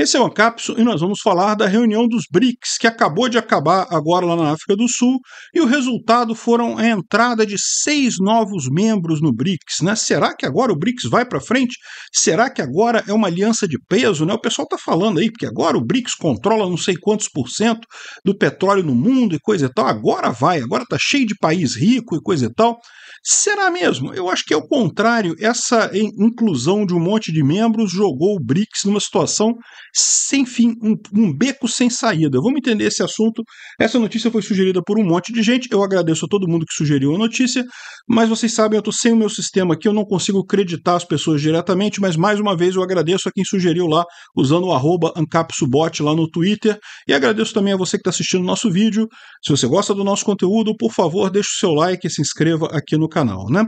Esse é o Ancapso e nós vamos falar da reunião dos BRICS, que acabou de acabar agora lá na África do Sul, e o resultado foram a entrada de seis novos membros no BRICS. Né? Será que agora o BRICS vai para frente? Será que agora é uma aliança de peso? Né? O pessoal está falando aí, porque agora o BRICS controla não sei quantos por cento do petróleo no mundo e coisa e tal. Agora vai, agora está cheio de país rico e coisa e tal. Será mesmo? Eu acho que é o contrário. Essa inclusão de um monte de membros jogou o BRICS numa situação sem fim, um, um, beco sem saída. Vamos entender esse assunto. Essa notícia foi sugerida por um monte de gente. Eu agradeço a todo mundo que sugeriu a notícia, mas vocês sabem, eu estou sem o meu sistema aqui, eu não consigo acreditar as pessoas diretamente, mas mais uma vez eu agradeço a quem sugeriu lá, usando o arroba AncapSubot lá no Twitter. E agradeço também a você que está assistindo o nosso vídeo. Se você gosta do nosso conteúdo, por favor, deixe o seu like e se inscreva aqui no canal. Né?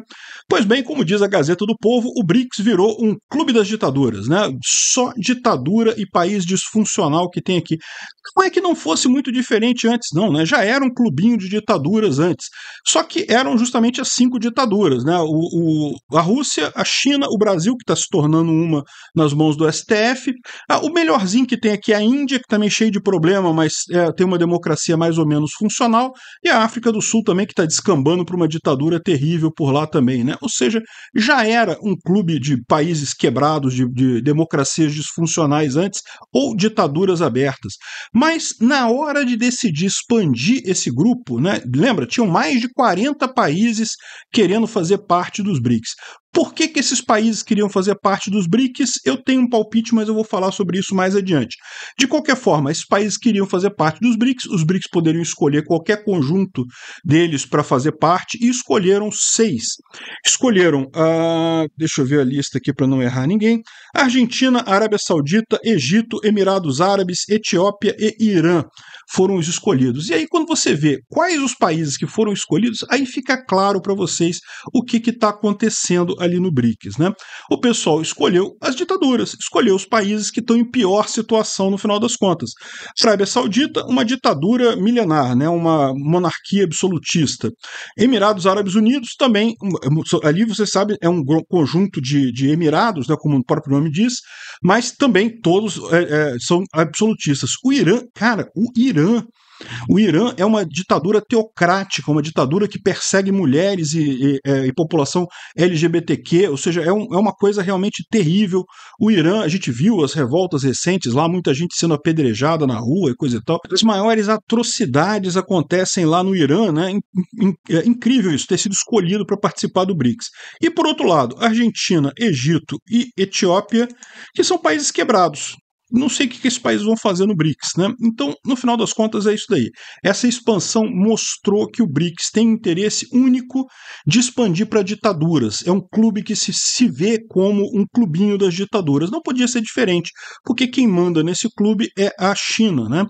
Pois bem, como diz a Gazeta do Povo, o BRICS virou um clube das ditaduras, né? Só ditadura e país disfuncional que tem aqui. Não é que não fosse muito diferente antes, não, né? Já era um clubinho de ditaduras antes. Só que eram justamente as cinco ditaduras, né? O, o a Rússia, a China, o Brasil, que está se tornando uma nas mãos do STF. Ah, o melhorzinho que tem aqui é a Índia, que também é cheio de problema, mas é, tem uma democracia mais ou menos funcional. E a África do Sul também, que está descambando para uma ditadura terrível por lá também, né? Ou seja, já era um clube de países quebrados, de, de democracias disfuncionais antes, ou ditaduras abertas. Mas na hora de decidir expandir esse grupo, né, lembra, tinham mais de 40 países querendo fazer parte dos BRICS. Por que, que esses países queriam fazer parte dos BRICS? Eu tenho um palpite, mas eu vou falar sobre isso mais adiante. De qualquer forma, esses países queriam fazer parte dos BRICS, os BRICS poderiam escolher qualquer conjunto deles para fazer parte e escolheram seis. Escolheram, uh, deixa eu ver a lista aqui para não errar ninguém: Argentina, Arábia Saudita, Egito, Emirados Árabes, Etiópia e Irã foram os escolhidos. E aí, quando você vê quais os países que foram escolhidos, aí fica claro para vocês o que está acontecendo ali no BRICS. Né? O pessoal escolheu as ditaduras, escolheu os países que estão em pior situação no final das contas. Arábia Saudita, uma ditadura milenar, né? uma monarquia absolutista. Emirados Árabes Unidos também, ali você sabe, é um conjunto de, de Emirados, né? como o próprio nome diz, mas também todos é, é, são absolutistas. O Irã, cara, o Irã o Irã é uma ditadura teocrática, uma ditadura que persegue mulheres e, e, é, e população LGBTQ, ou seja, é, um, é, uma coisa realmente terrível. O Irã, a gente viu as revoltas recentes lá, muita gente sendo apedrejada na rua e coisa e tal. As maiores atrocidades acontecem lá no Irã, né? É incrível isso, ter sido escolhido para participar do BRICS. E por outro lado, Argentina, Egito e Etiópia, que são países quebrados, não sei o que esses países vão fazer no BRICS, né? Então, no final das contas, é isso daí. Essa expansão mostrou que o BRICS tem interesse único de expandir para ditaduras. É um clube que se, se vê como um clubinho das ditaduras. Não podia ser diferente, porque quem manda nesse clube é a China, né?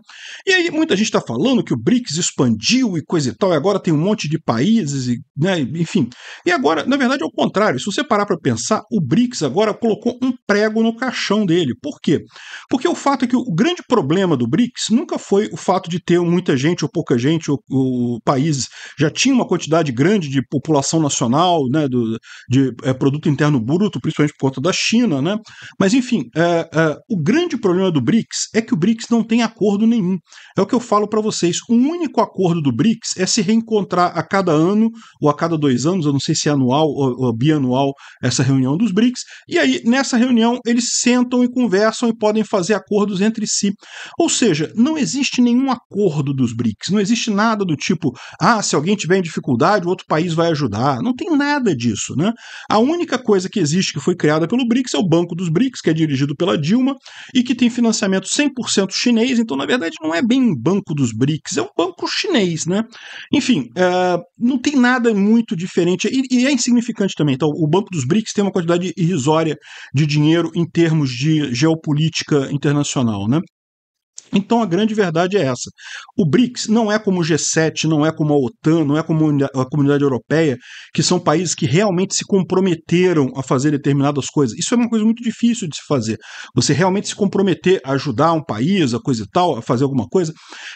E aí, muita gente está falando que o BRICS expandiu e coisa e tal, e agora tem um monte de países, e, né? enfim. E agora, na verdade, é o contrário. Se você parar para pensar, o BRICS agora colocou um prego no caixão dele. Por quê? Porque o fato é que o grande problema do BRICS nunca foi o fato de ter muita gente ou pouca gente, ou, país países já tinha uma quantidade grande de população nacional, né, do, de é, produto interno bruto, principalmente por conta da China, né? Mas enfim, é, é, o grande problema do BRICS é que o BRICS não tem acordo nenhum. É o que eu falo para vocês. O único acordo do BRICS é se reencontrar a cada ano ou a cada dois anos, eu não sei se é anual ou, ou bianual essa reunião dos BRICS. E aí nessa reunião eles sentam e conversam e podem fazer fazer acordos entre si. Ou seja, não existe nenhum acordo dos BRICS, não existe nada do tipo, ah, se alguém tiver em dificuldade, o outro país vai ajudar. Não tem nada disso, né? A única coisa que existe que foi criada pelo BRICS é o Banco dos BRICS, que é dirigido pela Dilma e que tem financiamento 100% chinês, então na verdade não é bem Banco dos BRICS, é um banco chinês, né? Enfim, uh, não tem nada muito diferente e, e, é insignificante também. Então, o Banco dos BRICS tem uma quantidade irrisória de dinheiro em termos de geopolítica internacional, né? Então a grande verdade é essa. O BRICS não é como o G7, não é como a OTAN, não é como a comunidade europeia, que são países que realmente se comprometeram a fazer determinadas coisas. Isso é uma coisa muito difícil de se fazer. Você realmente se comprometer a ajudar um país, a coisa e tal, a fazer alguma coisa.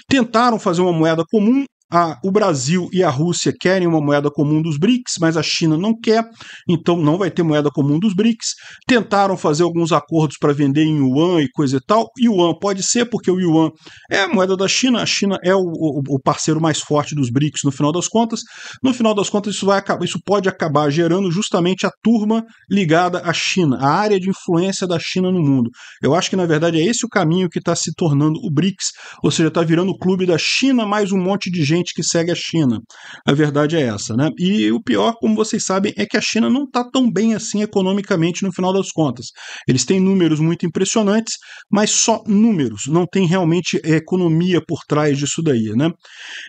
Tentaram fazer uma moeda comum, a, o Brasil e a Rússia querem uma moeda comum dos BRICS, mas a China não quer, então não vai ter moeda comum dos BRICS. Tentaram fazer alguns acordos para vender em yuan e coisa e tal. Yuan pode ser, porque o yuan é a moeda da China, a China é o, o, o parceiro mais forte dos BRICS no final das contas. No final das contas, isso, vai acabar, isso pode acabar gerando justamente a turma ligada à China, a área de influência da China no mundo. Eu acho que, na verdade, é esse o caminho que está se tornando o BRICS, ou seja, está virando o clube da China mais um monte de gente gente que segue a China. A verdade é essa, né? E o pior, como vocês sabem, é que a China não está tão bem assim economicamente no final das contas. Eles têm números muito impressionantes, mas só números, não tem realmente é, economia por trás disso daí, né?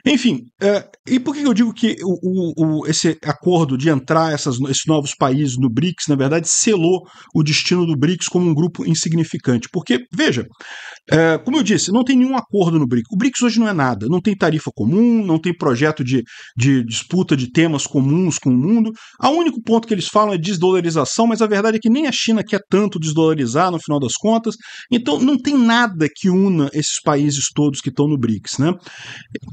Enfim, é, e por que eu digo que o, o, esse acordo de entrar essas, esses novos países no BRICS, na verdade, selou o destino do BRICS como um grupo insignificante? Porque, veja, é, como eu disse, não tem nenhum acordo no BRICS. O BRICS hoje não é nada, não tem tarifa comum, comum, não tem projeto de, de disputa de temas comuns com o mundo. O único ponto que eles falam é desdolarização, mas a verdade é que nem a China quer tanto desdolarizar no final das contas. Então não tem nada que una esses países todos que estão no BRICS. Né?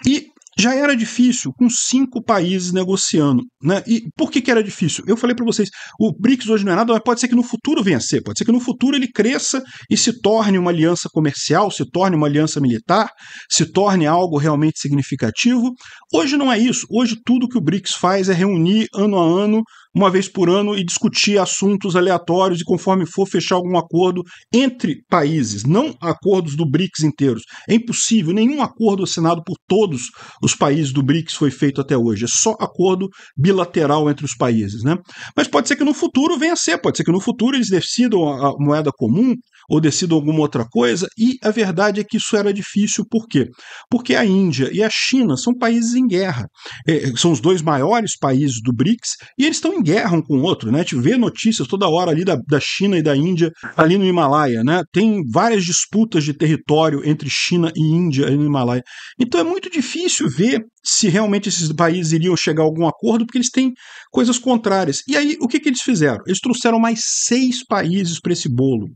E já era difícil com cinco países negociando. Né? E por que, que era difícil? Eu falei para vocês, o BRICS hoje não é nada, mas pode ser que no futuro venha a ser, pode ser que no futuro ele cresça e se torne uma aliança comercial, se torne uma aliança militar, se torne algo realmente significativo. Hoje não é isso. Hoje tudo que o BRICS faz é reunir ano a ano uma vez por ano e discutir assuntos aleatórios e conforme for fechar algum acordo entre países, não acordos do BRICS inteiros. É impossível, nenhum acordo assinado por todos os países do BRICS foi feito até hoje, é só acordo bilateral entre os países, né? Mas pode ser que no futuro venha a ser, pode ser que no futuro eles decidam a moeda comum ou decidam alguma outra coisa, e a verdade é que isso era difícil, por quê? Porque a Índia e a China são países em guerra, é, são os dois maiores países do BRICS, e eles estão em guerra um com o outro, né? A gente vê notícias toda hora ali da, da China e da Índia, ali no Himalaia, né? Tem várias disputas de território entre China e Índia ali no Himalaia. Então é muito difícil ver se realmente esses países iriam chegar a algum acordo, porque eles têm coisas contrárias. E aí, o que, que eles fizeram? Eles trouxeram mais seis países para esse bolo.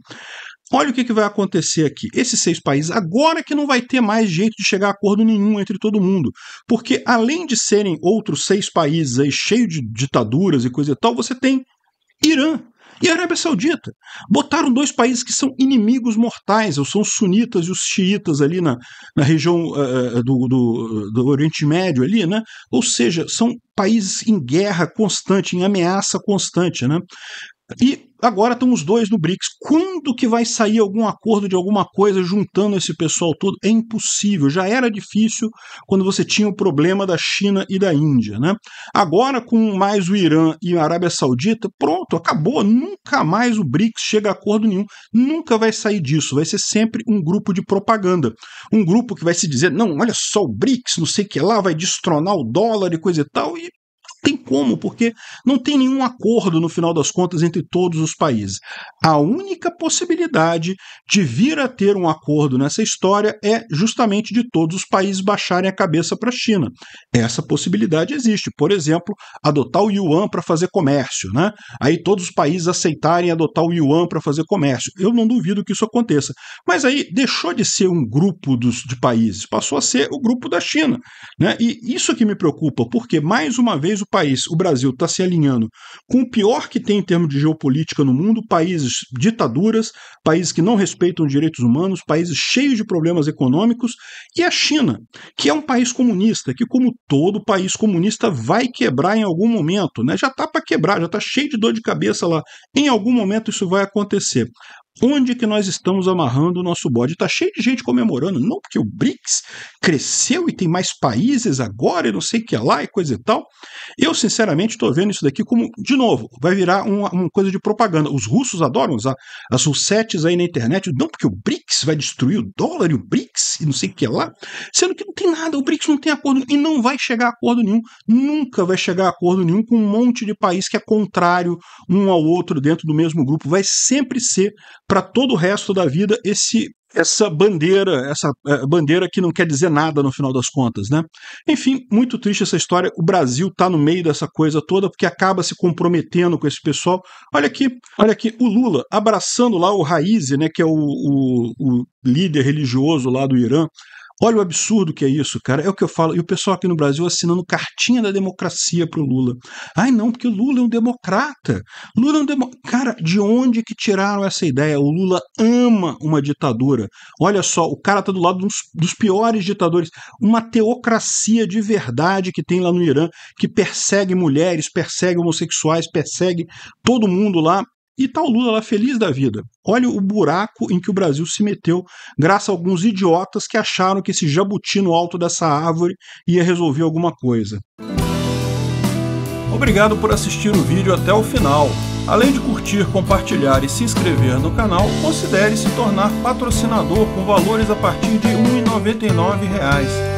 Olha o que, que vai acontecer aqui. Esses seis países, agora que não vai ter mais jeito de chegar a acordo nenhum entre todo mundo. Porque além de serem outros seis países aí cheios de ditaduras e coisa e tal, você tem Irã, e Arábia Saudita. Botaram dois países que são inimigos mortais, são os sunitas e os xiitas ali na, na região uh, do, do, do, Oriente Médio ali, né? Ou seja, são países em guerra constante, em ameaça constante, né? E agora estão os dois no BRICS. Quando que vai sair algum acordo de alguma coisa juntando esse pessoal todo? É impossível. Já era difícil quando você tinha o problema da China e da Índia, né? Agora com mais o Irã e a Arábia Saudita, pronto, acabou. Nunca mais o BRICS chega a acordo nenhum. Nunca vai sair disso. Vai ser sempre um grupo de propaganda. Um grupo que vai se dizer, não, olha só o BRICS, não sei o que lá, vai destronar o dólar e coisa e tal. E tem como, porque não tem nenhum acordo no final das contas entre todos os países. A única possibilidade de vir a ter um acordo nessa história é justamente de todos os países baixarem a cabeça para a China. Essa possibilidade existe. Por exemplo, adotar o yuan para fazer comércio, né? Aí todos os países aceitarem adotar o yuan para fazer comércio. Eu não duvido que isso aconteça. Mas aí deixou de ser um grupo dos, de países, passou a ser o grupo da China, né? E isso que me preocupa, porque mais uma vez o país, o Brasil, está se alinhando com o pior que tem em termos de geopolítica no mundo, países ditaduras, países que não respeitam direitos humanos, países cheios de problemas econômicos, e a China, que é um país comunista, que, como todo país comunista, vai quebrar em algum momento, né? Já está para quebrar, já está cheio de dor de cabeça lá. Em algum momento isso vai acontecer. Onde que nós estamos amarrando o nosso bode? Está cheio de gente comemorando, não porque o BRICS cresceu e tem mais países agora e não sei o que é lá e coisa e tal. Eu, sinceramente, estou vendo isso daqui como, de novo, vai virar uma, uma coisa de propaganda. Os russos adoram usar as russetes aí na internet, não porque o BRICS vai destruir o dólar e o BRICS e não sei o que é lá, sendo que não tem nada, o BRICS não tem acordo e não vai chegar a acordo nenhum, nunca vai chegar a acordo nenhum com um monte de país que é contrário um ao outro dentro do mesmo grupo, vai sempre ser para todo o resto da vida esse essa bandeira, essa é, bandeira que não quer dizer nada no final das contas, né? Enfim, muito triste essa história. O Brasil tá no meio dessa coisa toda porque acaba se comprometendo com esse pessoal. Olha aqui, olha aqui, o Lula abraçando lá o Raiz, né, que é o, o, o líder religioso lá do Irã, Olha o absurdo que é isso, cara. É o que eu falo. E o pessoal aqui no Brasil assinando cartinha da democracia pro Lula. Ai, não, porque o Lula é um democrata. Lula é um Cara, de onde que tiraram essa ideia? O Lula ama uma ditadura. Olha só, o cara tá do lado dos, dos piores ditadores. Uma teocracia de verdade que tem lá no Irã, que persegue mulheres, persegue homossexuais, persegue todo mundo lá. E tal tá Lula lá feliz da vida. Olha o buraco em que o Brasil se meteu, graças a alguns idiotas que acharam que esse jabuti no alto dessa árvore ia resolver alguma coisa. Obrigado por assistir o vídeo até o final. Além de curtir, compartilhar e se inscrever no canal, considere se tornar patrocinador com valores a partir de R$ 1,99